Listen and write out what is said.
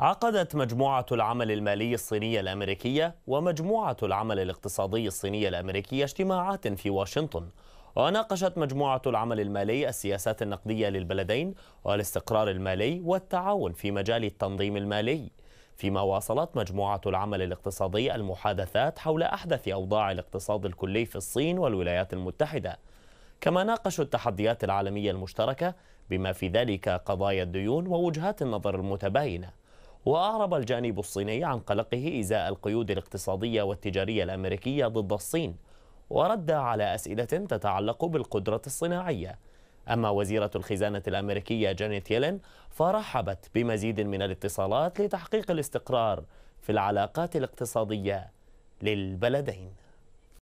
عقدت مجموعة العمل المالي الصينية الأمريكية ومجموعة العمل الاقتصادي الصينية الأمريكية اجتماعات في واشنطن وناقشت مجموعة العمل المالي السياسات النقدية للبلدين والاستقرار المالي والتعاون في مجال التنظيم المالي فيما واصلت مجموعة العمل الاقتصادي المحادثات حول أحدث أوضاع الاقتصاد الكلي في الصين والولايات المتحدة كما ناقشوا التحديات العالمية المشتركة بما في ذلك قضايا الديون ووجهات النظر المتباينة وأعرب الجانب الصيني عن قلقه إزاء القيود الاقتصادية والتجارية الأمريكية ضد الصين ورد على أسئلة تتعلق بالقدرة الصناعية أما وزيرة الخزانة الأمريكية جانيت يلين فرحبت بمزيد من الاتصالات لتحقيق الاستقرار في العلاقات الاقتصادية للبلدين